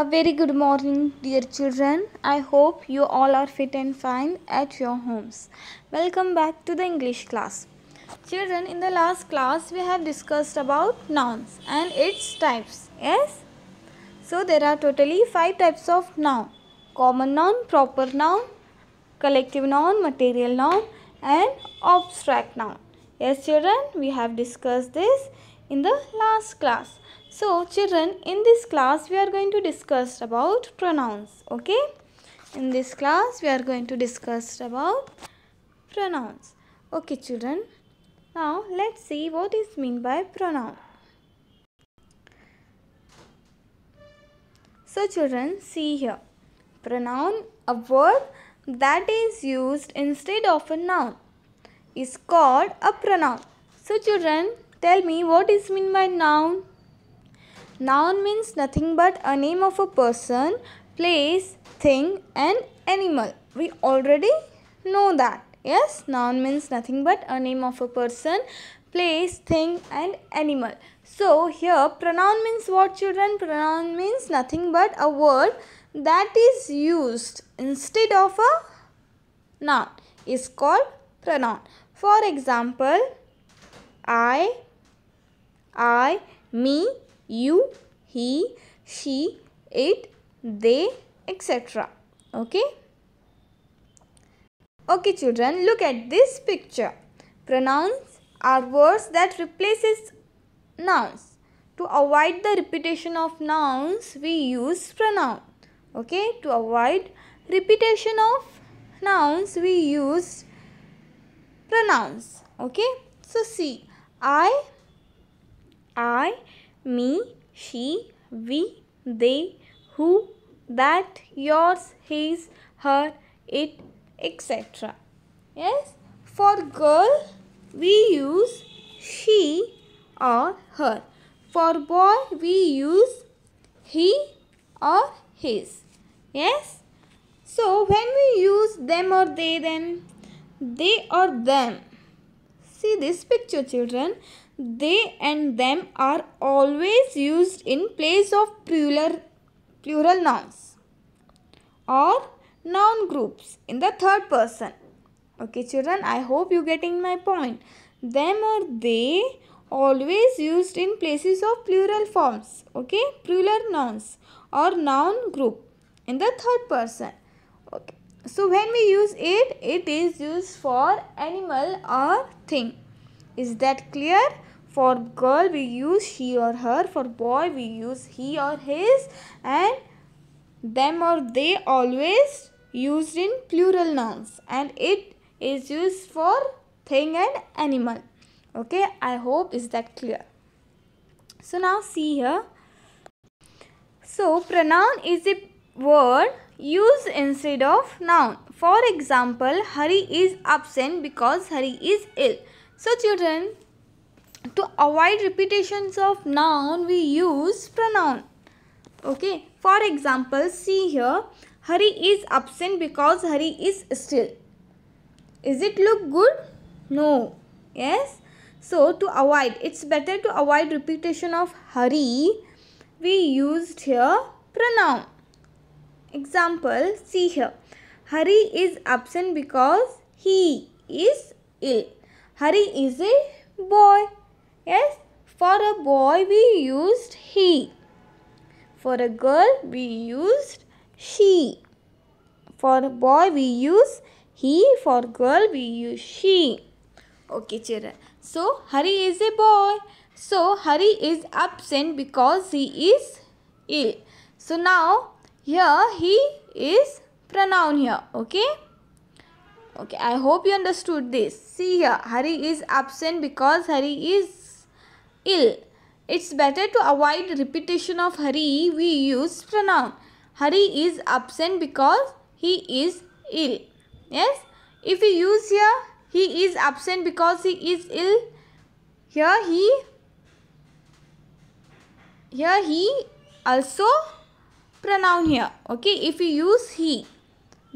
A very good morning, dear children. I hope you all are fit and fine at your homes. Welcome back to the English class. Children, in the last class we have discussed about nouns and its types. Yes? So there are totally five types of noun. Common noun, proper noun, collective noun, material noun and abstract noun. Yes children, we have discussed this in the last class. So children in this class we are going to discuss about pronouns. Okay. In this class we are going to discuss about pronouns. Okay children. Now let's see what is mean by pronoun. So children see here. Pronoun a verb that is used instead of a noun is called a pronoun. So children tell me what is mean by noun. Noun means nothing but a name of a person, place, thing and animal. We already know that. Yes, noun means nothing but a name of a person, place, thing and animal. So here pronoun means what children? Pronoun means nothing but a word that is used instead of a noun is called pronoun. For example, I, I, me, you, he, she, it, they, etc. Okay? Okay children, look at this picture. Pronouns are words that replaces nouns. To avoid the repetition of nouns, we use pronoun. Okay, to avoid repetition of nouns, we use pronouns. Okay, so see, I, I, me, she, we, they, who, that, yours, his, her, it, etc. Yes, for girl we use she or her. For boy we use he or his. Yes, so when we use them or they then they or them See this picture children. They and them are always used in place of plural, plural nouns or noun groups in the third person. Okay children, I hope you getting my point. Them or they always used in places of plural forms. Okay, plural nouns or noun group in the third person. Okay so when we use it it is used for animal or thing is that clear for girl we use she or her for boy we use he or his and them or they always used in plural nouns and it is used for thing and animal okay i hope is that clear so now see here so pronoun is a word use instead of noun. For example, Hari is absent because Hari is ill. So children, to avoid repetitions of noun, we use pronoun. Okay, for example, see here, Hari is absent because Hari is still. Is it look good? No. Yes. So to avoid, it's better to avoid repetition of Hari. We used here pronoun. Example, see here. Hari is absent because he is ill. Hari is a boy. Yes, for a boy we used he. For a girl we used she. For a boy we use he. For girl we use she. Okay children. So Hari is a boy. So Hari is absent because he is ill. So now here he is pronoun here okay okay i hope you understood this see here hari is absent because hari is ill it's better to avoid repetition of hari we use pronoun hari is absent because he is ill yes if we use here he is absent because he is ill here he here he also pronoun here okay if you use he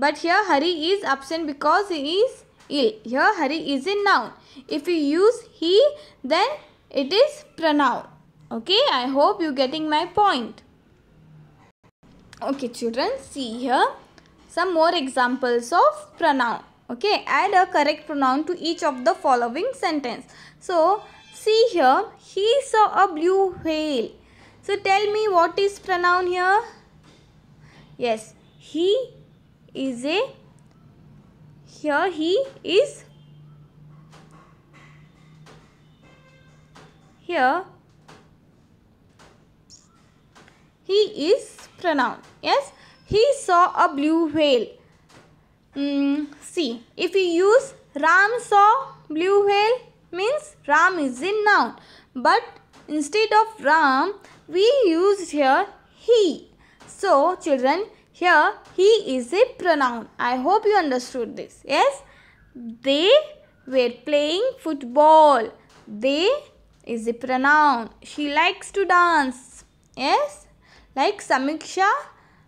but here hari is absent because he is ill here hari is a noun if you use he then it is pronoun okay i hope you getting my point okay children see here some more examples of pronoun okay add a correct pronoun to each of the following sentence so see here he saw a blue whale so tell me what is pronoun here Yes, he is a, here he is, here he is pronoun. Yes, he saw a blue whale. Mm, see, if you use Ram saw blue whale means Ram is in noun. But instead of Ram, we used here he. So children here he is a pronoun. I hope you understood this. Yes. They were playing football. They is a pronoun. She likes to dance. Yes. Like Samiksha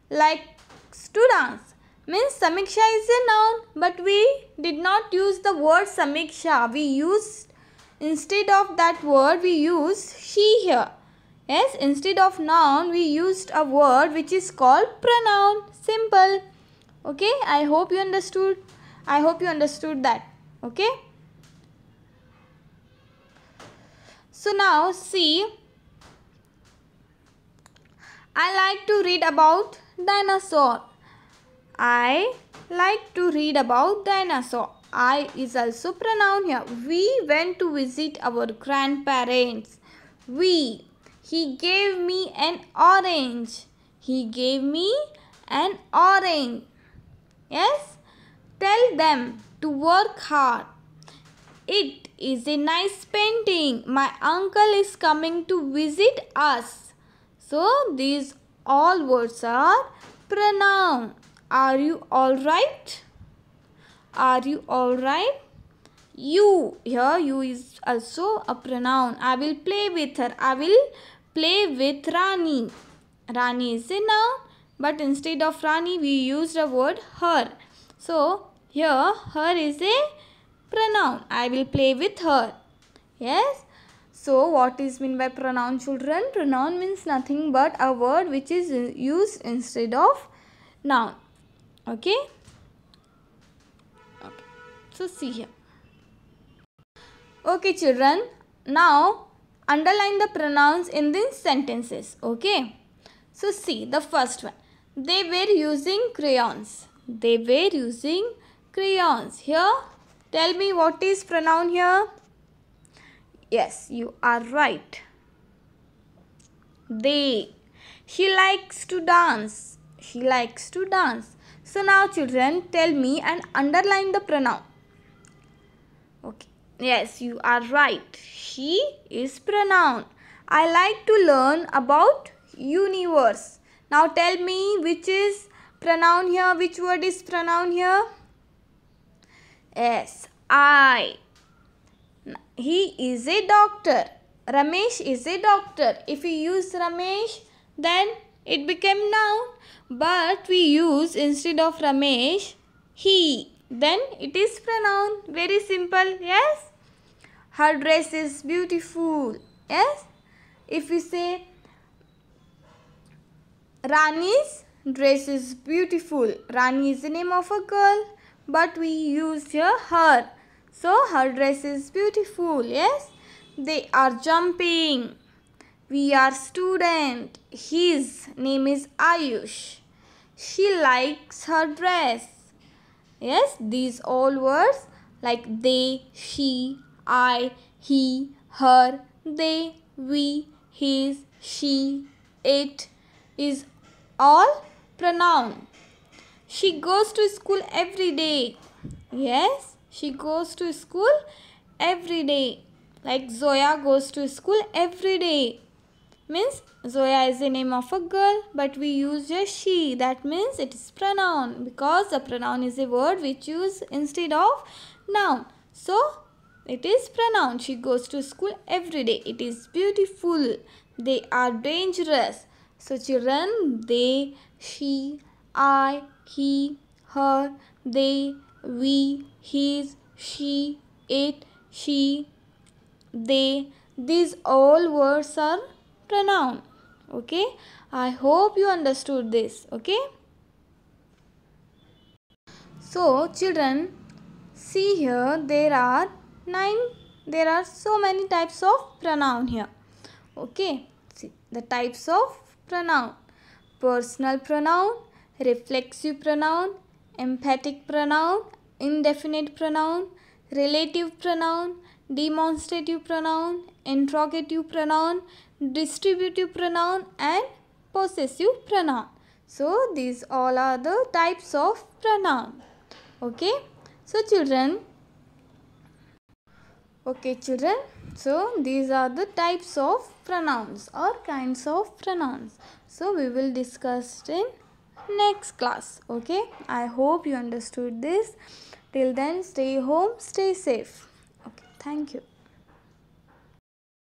likes to dance. Means Samiksha is a noun but we did not use the word Samiksha. We used instead of that word we used she here. Yes, instead of noun, we used a word which is called pronoun. Simple. Okay, I hope you understood. I hope you understood that. Okay. So now see, I like to read about dinosaur. I like to read about dinosaur. I is also pronoun here. We went to visit our grandparents. We he gave me an orange. He gave me an orange. Yes? Tell them to work hard. It is a nice painting. My uncle is coming to visit us. So these all words are pronoun. Are you alright? Are you alright? You, here you is also a pronoun. I will play with her. I will play with Rani. Rani is a noun but instead of Rani we use the word her. So here her is a pronoun. I will play with her. Yes. So what is mean by pronoun children? Pronoun means nothing but a word which is used instead of noun. Okay. Okay. So see here. Okay children. Now underline the pronouns in these sentences. Okay. So see the first one. They were using crayons. They were using crayons. Here, tell me what is pronoun here. Yes, you are right. They. He likes to dance. He likes to dance. So now children, tell me and underline the pronoun. Yes, you are right. She is pronoun. I like to learn about universe. Now tell me which is pronoun here, which word is pronoun here? Yes, I. He is a doctor. Ramesh is a doctor. If we use Ramesh, then it became noun. But we use instead of Ramesh, he then it is pronoun. Very simple, yes? Her dress is beautiful, yes? If we say Rani's dress is beautiful. Rani is the name of a girl but we use here her. So her dress is beautiful, yes? They are jumping. We are student. His name is Ayush. She likes her dress. Yes, these all words like they, she, I, he, her, they, we, his, she, it is all pronoun. She goes to school every day. Yes, she goes to school every day. Like Zoya goes to school every day means Zoya is the name of a girl but we use a she that means it is pronoun because the pronoun is a word we choose instead of noun. So it is pronoun. She goes to school every day. It is beautiful. They are dangerous. So children they, she, I, he, her, they, we, his, she, it, she, they. These all words are pronoun okay i hope you understood this okay so children see here there are nine there are so many types of pronoun here okay see the types of pronoun personal pronoun reflexive pronoun emphatic pronoun indefinite pronoun relative pronoun demonstrative pronoun interrogative pronoun distributive pronoun and possessive pronoun. So these all are the types of pronoun. Okay. So children. Okay children. So these are the types of pronouns or kinds of pronouns. So we will discuss in next class. Okay. I hope you understood this. Till then stay home, stay safe. Okay. Thank you.